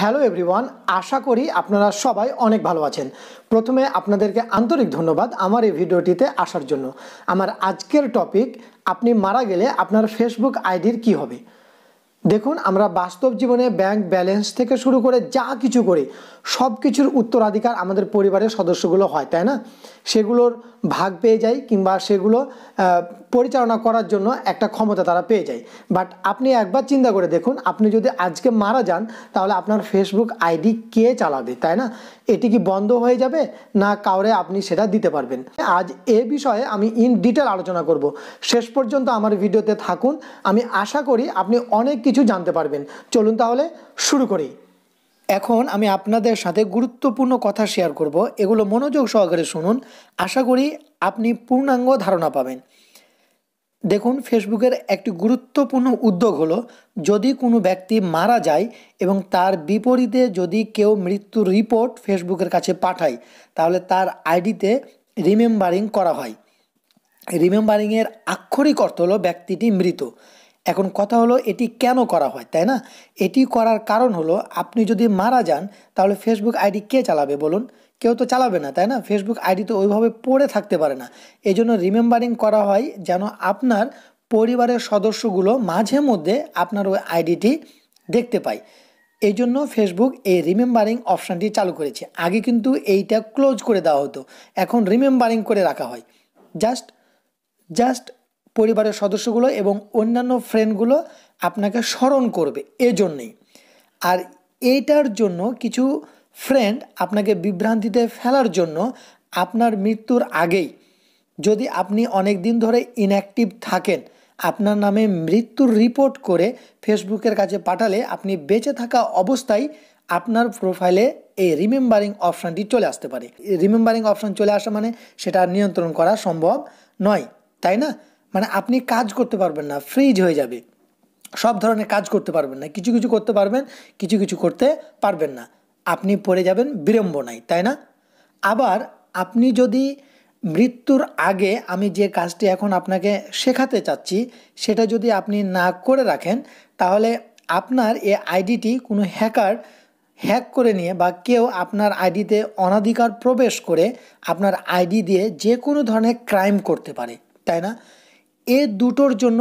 hello everyone আশা করি আপনারা সবাই অনেক ভালো আছেন প্রথমে আপনাদেরকে আন্তরিক ধন্যবাদ আমার এই ভিডিওটিতে আসার জন্য আমার আজকের টপিক আপনি মারা গেলে আপনার ফেসবুক আইডির কি হবে দেখুন আমরা বাস্তব জীবনে ব্যাংক ব্যালেন্স থেকে শুরু করে যা কিছু করি সব কিছুর উত্তরাধিকার আমাদের পরিবারের সদস্যগুলো হয় তাই না সেগুলোর ভাগ পেয়ে যায় কিংবা সেগুলো পরিচালনা করার জন্য একটা ক্ষমতা তারা পেয়ে যায় বাট আপনি একবার চিন্তা করে দেখুন আপনি যদি আজকে মারা যান তাহলে আপনার ফেসবুক আইডি কে চালাবে তাই না এটি কি বন্ধ হয়ে যাবে না কাউরে আপনি সেটা দিতে পারবেন আজ এ বিষয়ে আমি ইন ডিটেল আলোচনা করব শেষ পর্যন্ত আমার ভিডিওতে থাকুন আমি আশা করি আপনি অনেক কিছু কিছু জানতে পারবেন চলুন তাহলে শুরু করি এখন আমি আপনাদের সাথে গুরুত্বপূর্ণ কথা শেয়ার করব এগুলো মনোযোগ সহকারে শুনুন আশা করি আপনি পূর্ণাঙ্গ ধারণা পাবেন দেখুন ফেসবুকের একটি গুরুত্বপূর্ণ উদ্যোগ হলো যদি কোনো ব্যক্তি মারা যায় এবং তার বিপরীতে যদি কেউ মৃত্যু রিপোর্ট ফেসবুকের কাছে পাঠায় তাহলে তার আইডিতে রিমেম্বারিং করা হয় রিমেম্বারিংয়ের আক্ষরিক অর্থ হলো ব্যক্তিটি মৃত এখন কথা হলো এটি কেন করা হয় তাই না এটি করার কারণ হলো আপনি যদি মারা যান তাহলে ফেসবুক আইডি কে চালাবে বলুন কেউ তো চালাবে না তাই না ফেসবুক আইডি তো ওইভাবে পড়ে থাকতে পারে না এই জন্য রিমেম্বারিং করা হয় যেন আপনার পরিবারের সদস্যগুলো মাঝে মধ্যে আপনার ওই আইডিটি দেখতে পায় এই জন্য ফেসবুক এই রিমেম্বারিং অপশানটি চালু করেছে আগে কিন্তু এইটা ক্লোজ করে দেওয়া হতো এখন রিমেম্বারিং করে রাখা হয় জাস্ট জাস্ট পরিবারের সদস্যগুলো এবং অন্যান্য ফ্রেন্ডগুলো আপনাকে স্মরণ করবে এজন্যেই আর এইটার জন্য কিছু ফ্রেন্ড আপনাকে বিভ্রান্তিতে ফেলার জন্য আপনার মৃত্যুর আগেই যদি আপনি অনেক দিন ধরে ইনঅ্যাক্টিভ থাকেন আপনার নামে মৃত্যুর রিপোর্ট করে ফেসবুকের কাছে পাঠালে আপনি বেঁচে থাকা অবস্থায় আপনার প্রোফাইলে এই রিমেম্বারিং অপশানটি চলে আসতে পারে রিমেম্বারিং অপশান চলে আসা মানে সেটা নিয়ন্ত্রণ করা সম্ভব নয় তাই না মানে আপনি কাজ করতে পারবেন না ফ্রিজ হয়ে যাবে সব ধরনের কাজ করতে পারবেন না কিছু কিছু করতে পারবেন কিছু কিছু করতে পারবেন না আপনি পড়ে যাবেন বিড়ম্বনায় তাই না আবার আপনি যদি মৃত্যুর আগে আমি যে কাজটি এখন আপনাকে শেখাতে চাচ্ছি সেটা যদি আপনি না করে রাখেন তাহলে আপনার এ আইডিটি কোনো হ্যাকার হ্যাক করে নিয়ে বা কেউ আপনার আইডিতে অনাধিকার প্রবেশ করে আপনার আইডি দিয়ে যে কোনো ধরনের ক্রাইম করতে পারে তাই না এ দুটোর জন্য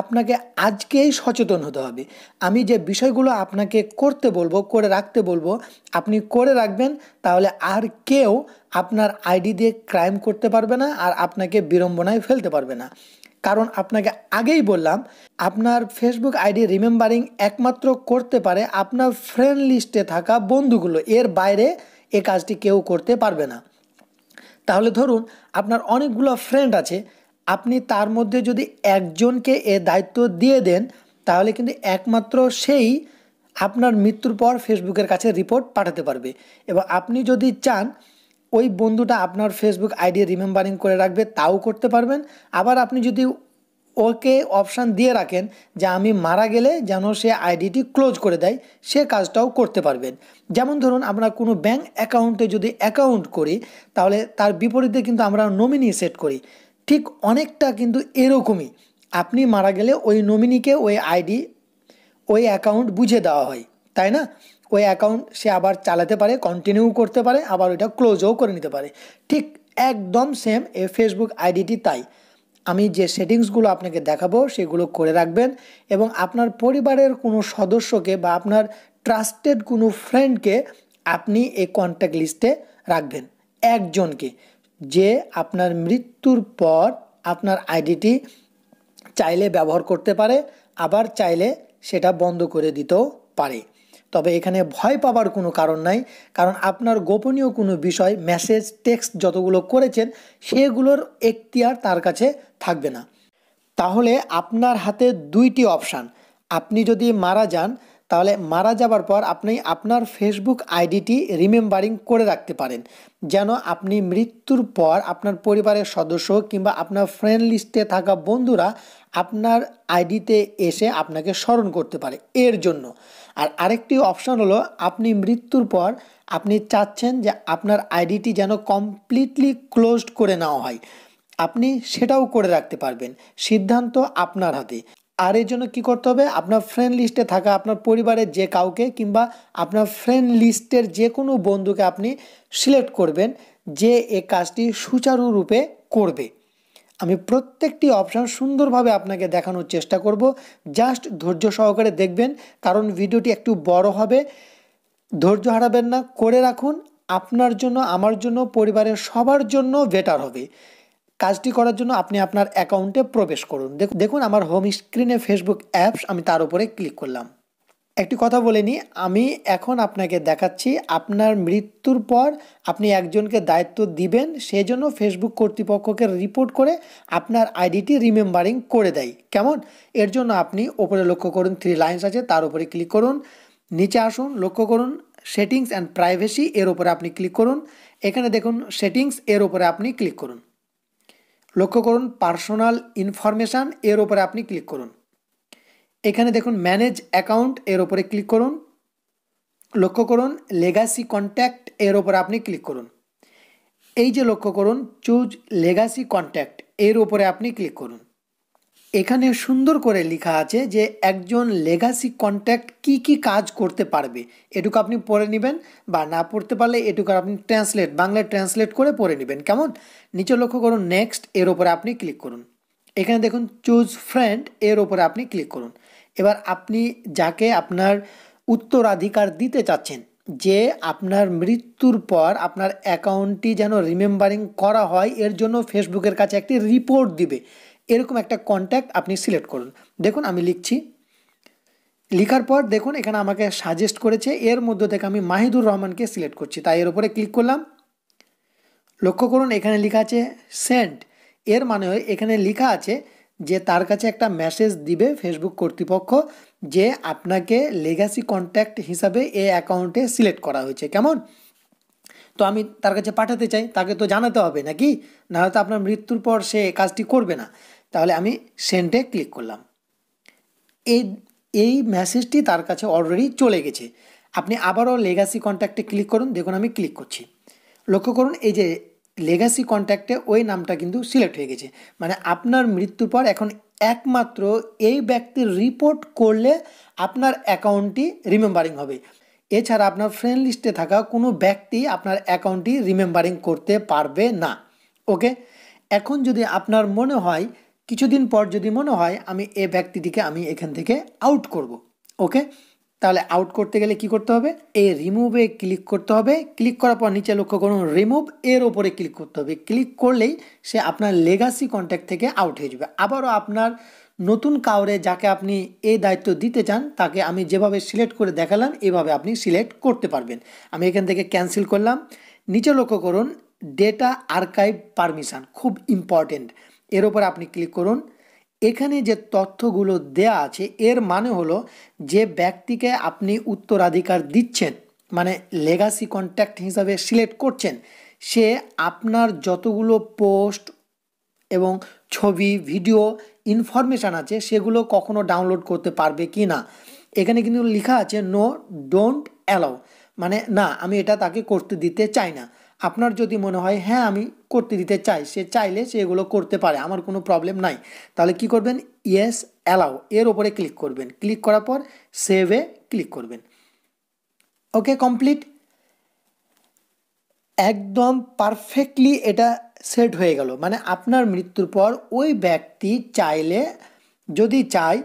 আপনাকে আজকেই সচেতন হতে হবে আমি যে বিষয়গুলো আপনাকে করতে বলবো করে রাখতে বলবো আপনি করে রাখবেন তাহলে আর কেউ আপনার আইডি দিয়ে ক্রাইম করতে পারবে না আর আপনাকে বিড়ম্বনায় ফেলতে পারবে না কারণ আপনাকে আগেই বললাম আপনার ফেসবুক আইডি রিমেম্বারিং একমাত্র করতে পারে আপনার ফ্রেন্ড লিস্টে থাকা বন্ধুগুলো এর বাইরে এ কাজটি কেউ করতে পারবে না তাহলে ধরুন আপনার অনেকগুলো ফ্রেন্ড আছে আপনি তার মধ্যে যদি একজনকে এ দায়িত্ব দিয়ে দেন তাহলে কিন্তু একমাত্র সেই আপনার মৃত্যুর পর ফেসবুকের কাছে রিপোর্ট পাঠাতে পারবে এবং আপনি যদি চান ওই বন্ধুটা আপনার ফেসবুক আইডি রিমেম্বারিং করে রাখবে তাও করতে পারবেন আবার আপনি যদি ওকে অপশান দিয়ে রাখেন যে আমি মারা গেলে যেন সে আইডিটি ক্লোজ করে দেয় সে কাজটাও করতে পারবেন যেমন ধরুন আমরা কোনো ব্যাঙ্ক অ্যাকাউন্টে যদি অ্যাকাউন্ট করি তাহলে তার বিপরীতে কিন্তু আমরা নমিনি সেট করি ঠিক অনেকটা কিন্তু এরকমই আপনি মারা গেলে ওই নমিনিকে ওই আইডি ওই অ্যাকাউন্ট বুঝে দেওয়া হয় তাই না ওই অ্যাকাউন্ট সে আবার চালাতে পারে কন্টিনিউ করতে পারে আবার ওইটা ক্লোজও করে নিতে পারে ঠিক একদম সেম এ ফেসবুক আইডিটি তাই আমি যে সেটিংসগুলো আপনাকে দেখাবো সেগুলো করে রাখবেন এবং আপনার পরিবারের কোনো সদস্যকে বা আপনার ট্রাস্টেড কোনো ফ্রেন্ডকে আপনি এই কন্ট্যাক্ট লিস্টে রাখবেন একজনকে যে আপনার মৃত্যুর পর আপনার আইডিটি চাইলে ব্যবহার করতে পারে আবার চাইলে সেটা বন্ধ করে দিতেও পারে তবে এখানে ভয় পাবার কোনো কারণ নাই কারণ আপনার গোপনীয় কোনো বিষয় মেসেজ টেক্সট যতগুলো করেছেন সেগুলোর এখতিয়ার তার কাছে থাকবে না তাহলে আপনার হাতে দুইটি অপশান আপনি যদি মারা যান তাহলে মারা যাবার পর আপনি আপনার ফেসবুক আইডিটি রিমেম্বারিং করে রাখতে পারেন যেন আপনি মৃত্যুর পর আপনার পরিবারের সদস্য কিংবা আপনার ফ্রেন্ড লিস্টে থাকা বন্ধুরা আপনার আইডিতে এসে আপনাকে স্মরণ করতে পারে এর জন্য আর আরেকটি অপশান হলো আপনি মৃত্যুর পর আপনি চাচ্ছেন যে আপনার আইডিটি যেন কমপ্লিটলি ক্লোজড করে নেওয়া হয় আপনি সেটাও করে রাখতে পারবেন সিদ্ধান্ত আপনার হাতে আর এর জন্য কী করতে হবে আপনার ফ্রেন্ড লিস্টে থাকা আপনার পরিবারের যে কাউকে কিংবা আপনার ফ্রেন্ড লিস্টের যে কোনো বন্ধুকে আপনি সিলেক্ট করবেন যে এ কাজটি সুচারুরূপে করবে আমি প্রত্যেকটি অপশান সুন্দরভাবে আপনাকে দেখানোর চেষ্টা করব জাস্ট ধৈর্য সহকারে দেখবেন কারণ ভিডিওটি একটু বড় হবে ধৈর্য হারাবেন না করে রাখুন আপনার জন্য আমার জন্য পরিবারের সবার জন্য বেটার হবে কাজটি করার জন্য আপনি আপনার অ্যাকাউন্টে প্রবেশ করুন দেখুন আমার হোম স্ক্রিনে ফেসবুক অ্যাপস আমি তার উপরে ক্লিক করলাম একটি কথা বলে নিই আমি এখন আপনাকে দেখাচ্ছি আপনার মৃত্যুর পর আপনি একজনকে দায়িত্ব দিবেন সেজন্য ফেসবুক কর্তৃপক্ষকে রিপোর্ট করে আপনার আইডিটি রিমেম্বারিং করে দেয় কেমন এর জন্য আপনি ওপরে লক্ষ্য করুন থ্রি লাইন্স আছে তার উপরে ক্লিক করুন নিচে আসুন লক্ষ্য করুন সেটিংস অ্যান্ড প্রাইভেসি এর উপরে আপনি ক্লিক করুন এখানে দেখুন সেটিংস এর উপরে আপনি ক্লিক করুন লক্ষ্য করুন পার্সোনাল ইনফরমেশান এর ওপরে আপনি ক্লিক করুন এখানে দেখুন ম্যানেজ অ্যাকাউন্ট এর ওপরে ক্লিক করুন লক্ষ্য করুন লেগাসি কন্ট্যাক্ট এর ওপরে আপনি ক্লিক করুন এই যে লক্ষ্য করুন চুজ লেগাসি কন্ট্যাক্ট এর ওপরে আপনি ক্লিক করুন এখানে সুন্দর করে লেখা আছে যে একজন লেগাসি কন্ট্যাক্ট কি কি কাজ করতে পারবে এটুকু আপনি পড়ে নেবেন বা না পড়তে পারলে এটুকু আপনি ট্রান্সলেট বাংলায় ট্রান্সলেট করে পড়ে নেবেন কেমন নিচে লক্ষ্য করুন নেক্সট এর ওপরে আপনি ক্লিক করুন এখানে দেখুন চুজ ফ্রেন্ড এর ওপরে আপনি ক্লিক করুন এবার আপনি যাকে আপনার উত্তরাধিকার দিতে চাচ্ছেন যে আপনার মৃত্যুর পর আপনার অ্যাকাউন্টটি যেন রিমেম্বারিং করা হয় এর জন্য ফেসবুকের কাছে একটি রিপোর্ট দিবে এরকম একটা কন্ট্যাক্ট আপনি সিলেক্ট করুন দেখুন আমি লিখছি লিখার পর দেখুন এখানে আমাকে সাজেস্ট করেছে এর মধ্য থেকে আমি মাহিদুর রহমানকে সিলেক্ট করছি তাই এর উপরে ক্লিক করলাম লক্ষ্য করুন এখানে লেখা আছে সেন্ট এর মানে হয় এখানে লেখা আছে যে তার কাছে একটা মেসেজ দিবে ফেসবুক কর্তৃপক্ষ যে আপনাকে লেগাসি কন্ট্যাক্ট হিসাবে এ অ্যাকাউন্টে সিলেক্ট করা হয়েছে কেমন তো আমি তার কাছে পাঠাতে চাই তাকে তো জানাতে হবে নাকি না হয়তো আপনার মৃত্যুর পর সে কাজটি করবে না তাহলে আমি সেন্টে ক্লিক করলাম এই এই মেসেজটি তার কাছে অলরেডি চলে গেছে আপনি আবারও লেগাসি কন্ট্যাক্টে ক্লিক করুন দেখুন আমি ক্লিক করছি লক্ষ্য করুন এই যে লেগাসি কন্ট্যাক্টে ওই নামটা কিন্তু সিলেক্ট হয়ে গেছে মানে আপনার মৃত্যুর পর এখন একমাত্র এই ব্যক্তির রিপোর্ট করলে আপনার অ্যাকাউন্টটি রিমেম্বারিং হবে এছাড়া আপনার ফ্রেন্ড লিস্টে থাকা কোনো ব্যক্তি আপনার অ্যাকাউন্টটি রিমেম্বারিং করতে পারবে না ওকে এখন যদি আপনার মনে হয় কিছুদিন পর যদি মনে হয় আমি এ ব্যক্তিটিকে আমি এখান থেকে আউট করব ওকে তাহলে আউট করতে গেলে কি করতে হবে এ রিমুভে ক্লিক করতে হবে ক্লিক করার পর নিচে লক্ষ্য করুন রিমুভ এর ওপরে ক্লিক করতে হবে ক্লিক করলেই সে আপনার লেগাসি কন্ট্যাক্ট থেকে আউট হয়ে যাবে আবারও আপনার নতুন কাউরে যাকে আপনি এই দায়িত্ব দিতে চান তাকে আমি যেভাবে সিলেক্ট করে দেখালাম এভাবে আপনি সিলেক্ট করতে পারবেন আমি এখান থেকে ক্যান্সেল করলাম নিচে লক্ষ্য করুন ডেটা আর্কাইভ পারমিশান খুব ইম্পর্টেন্ট এর ওপর আপনি ক্লিক করুন এখানে যে তথ্যগুলো দেয়া আছে এর মানে হলো যে ব্যক্তিকে আপনি উত্তরাধিকার দিচ্ছেন মানে লেগাসি কন্ট্যাক্ট হিসাবে সিলেক্ট করছেন সে আপনার যতগুলো পোস্ট এবং ছবি ভিডিও ইনফরমেশান আছে সেগুলো কখনো ডাউনলোড করতে পারবে কি না এখানে কিন্তু লেখা আছে নো ডোন্ট অ্যালাউ মানে না আমি এটা তাকে করতে দিতে চাই না আপনার যদি মনে হয় হ্যাঁ আমি করতে দিতে চাই সে চাইলে সে এগুলো করতে পারে আমার কোনো প্রবলেম নাই তাহলে কি করবেন ইয়েস অ্যালাউ এর ওপরে ক্লিক করবেন ক্লিক করার পর সেভে ক্লিক করবেন ওকে কমপ্লিট একদম পারফেক্টলি এটা সেট হয়ে গেল মানে আপনার মৃত্যুর পর ওই ব্যক্তি চাইলে যদি চায়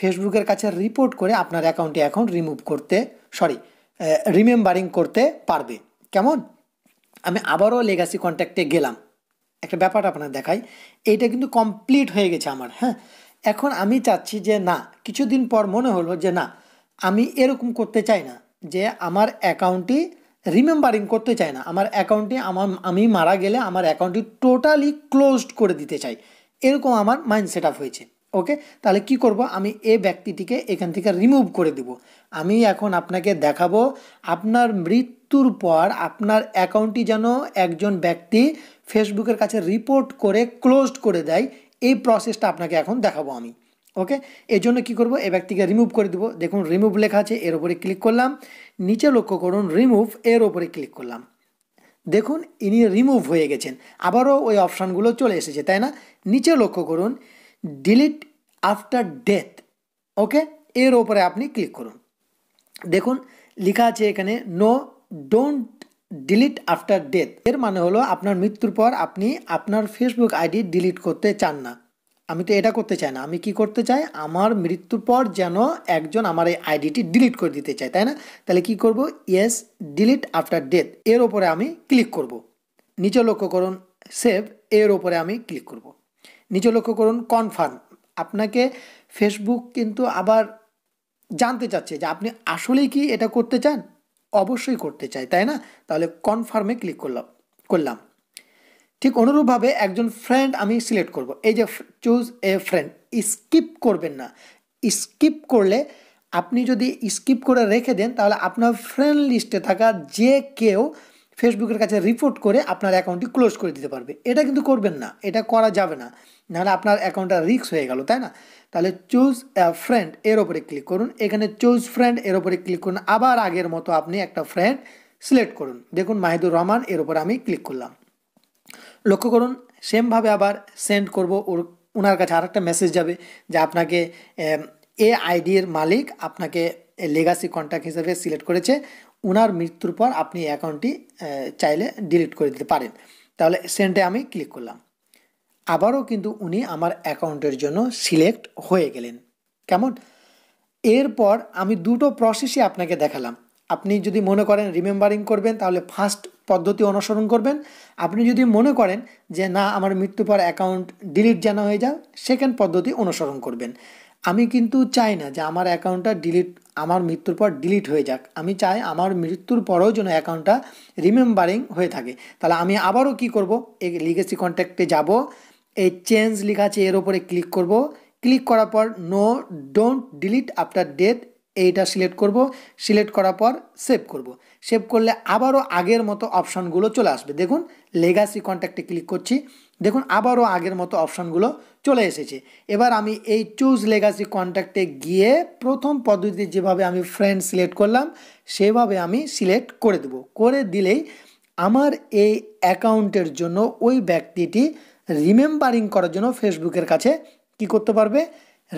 ফেসবুকের কাছে রিপোর্ট করে আপনার অ্যাকাউন্টে এখন রিমুভ করতে সরি রিমেম্বারিং করতে পারবে কেমন আমি আবারও লেগাসি কন্ট্যাক্টে গেলাম একটা ব্যাপার আপনার দেখাই এইটা কিন্তু কমপ্লিট হয়ে গেছে আমার হ্যাঁ এখন আমি চাচ্ছি যে না কিছুদিন পর মনে হলো যে না আমি এরকম করতে চাই না যে আমার অ্যাকাউন্টটি রিমেম্বারিং করতে চাই না আমার অ্যাকাউন্টটি আমার আমি মারা গেলে আমার অ্যাকাউন্টটি টোটালি ক্লোজড করে দিতে চাই এরকম আমার মাইন্ড সেট আপ হয়েছে ওকে তাহলে কি করব আমি এ ব্যক্তিটিকে এখান থেকে রিমুভ করে দিব আমি এখন আপনাকে দেখাবো আপনার মৃত্যুর পর আপনার অ্যাকাউন্টটি যেন একজন ব্যক্তি ফেসবুকের কাছে রিপোর্ট করে ক্লোজড করে দেয় এই প্রসেসটা আপনাকে এখন দেখাবো আমি ওকে এর জন্য কী করবো এ ব্যক্তিকে রিমুভ করে দেবো দেখুন রিমুভ লেখা আছে এর ওপরে ক্লিক করলাম নিচে লক্ষ্য করুন রিমুভ এর ওপরে ক্লিক করলাম দেখুন ইনি রিমুভ হয়ে গেছেন আবারও ওই অপশানগুলো চলে এসেছে তাই না নিচে লক্ষ্য করুন ডিলিট আফটার ডেথ ওকে এর ওপরে আপনি ক্লিক করুন দেখুন লেখা আছে এখানে no don't delete after death এর মানে হলো আপনার মৃত্যুর পর আপনি আপনার ফেসবুক আইডি ডিলিট করতে চান না আমি তো এটা করতে চাই না আমি কি করতে চাই আমার মৃত্যুর পর যেন একজন আমার এই আইডিটি ডিলিট করে দিতে চায় তাই না তাহলে কি করব ইয়েস ডিলিট আফটার ডেথ এর ওপরে আমি ক্লিক করব নিচে লক্ষ্য করুন সেভ এর ওপরে আমি ক্লিক করব নিচে লক্ষ্য করুন কনফার্ম আপনাকে ফেসবুক কিন্তু আবার জানতে চাচ্ছে যে আপনি আসলেই কি এটা করতে চান অবশ্যই করতে চাই তাই না তাহলে কনফার্মে ক্লিক করলাম করলাম ঠিক অনুরূপভাবে একজন ফ্রেন্ড আমি সিলেক্ট করব এই যে চুজ এ ফ্রেন্ড স্কিপ করবেন না স্কিপ করলে আপনি যদি স্কিপ করে রেখে দেন তাহলে আপনার ফ্রেন্ড লিস্টে থাকা যে কেউ ফেসবুকের কাছে রিপোর্ট করে আপনার অ্যাকাউন্টটি ক্লোজ করে দিতে পারবে এটা কিন্তু করবেন না এটা করা যাবে না নাহলে আপনার অ্যাকাউন্টটা রিক্স হয়ে গেল তাই না তাহলে চুজ ফ্রেন্ড এর ওপরে ক্লিক করুন এখানে চুজ ফ্রেন্ড এর ওপরে ক্লিক করুন আবার আগের মতো আপনি একটা ফ্রেন্ড সিলেক্ট করুন দেখুন মাহিদুর রহমান এর ওপরে আমি ক্লিক করলাম লক্ষ্য করুন সেমভাবে আবার সেন্ড করব ওর ওনার কাছে আরেকটা মেসেজ যাবে যে আপনাকে এ আইডির মালিক আপনাকে লেগাসি কন্ট্যাক্ট হিসেবে সিলেক্ট করেছে ওনার মৃত্যুর পর আপনি অ্যাকাউন্টটি চাইলে ডিলিট করে দিতে পারেন তাহলে সেন্টে আমি ক্লিক করলাম আবারও কিন্তু উনি আমার অ্যাকাউন্টের জন্য সিলেক্ট হয়ে গেলেন কেমন এরপর আমি দুটো প্রসেসই আপনাকে দেখালাম আপনি যদি মনে করেন রিমেম্বারিং করবেন তাহলে ফার্স্ট পদ্ধতি অনুসরণ করবেন আপনি যদি মনে করেন যে না আমার মৃত্যু পর অ্যাকাউন্ট ডিলিট যেন হয়ে যাক সেকেন্ড পদ্ধতি অনুসরণ করবেন আমি কিন্তু চাই না যে আমার অ্যাকাউন্টটা ডিলিট আমার মৃত্যুর পর ডিলিট হয়ে যাক আমি চাই আমার মৃত্যুর পরেও যেন অ্যাকাউন্টটা রিমেম্বারিং হয়ে থাকে তাহলে আমি আবারও কি করব এই লিগেসি কন্ট্যাক্টে যাব এই চেঞ্জ লেখা আছে এর ওপরে ক্লিক করব ক্লিক করার পর no don't delete after date এইটা সিলেক্ট করব সিলেক্ট করার পর সেভ করব সেভ করলে আবারও আগের মতো অপশানগুলো চলে আসবে দেখুন লেগাসি কন্ট্যাক্টে ক্লিক করছি দেখুন আবারও আগের মতো অপশানগুলো চলে এসেছে এবার আমি এই চুজ লেগাসি কন্ট্যাক্টে গিয়ে প্রথম পদ্ধতিতে যেভাবে আমি ফ্রেন্ড সিলেক্ট করলাম সেভাবে আমি সিলেক্ট করে দেব করে দিলেই আমার এই অ্যাকাউন্টের জন্য ওই ব্যক্তিটি রিমেম্বারিং করার জন্য ফেসবুকের কাছে কি করতে পারবে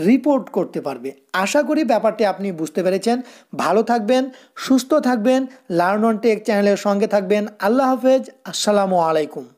রিপোর্ট করতে পারবে আশা করি ব্যাপারটি আপনি বুঝতে পেরেছেন ভালো থাকবেন সুস্থ থাকবেন লার্ন অন টেক চ্যানেলের সঙ্গে থাকবেন আল্লাহ হাফেজ আসসালামু আলাইকুম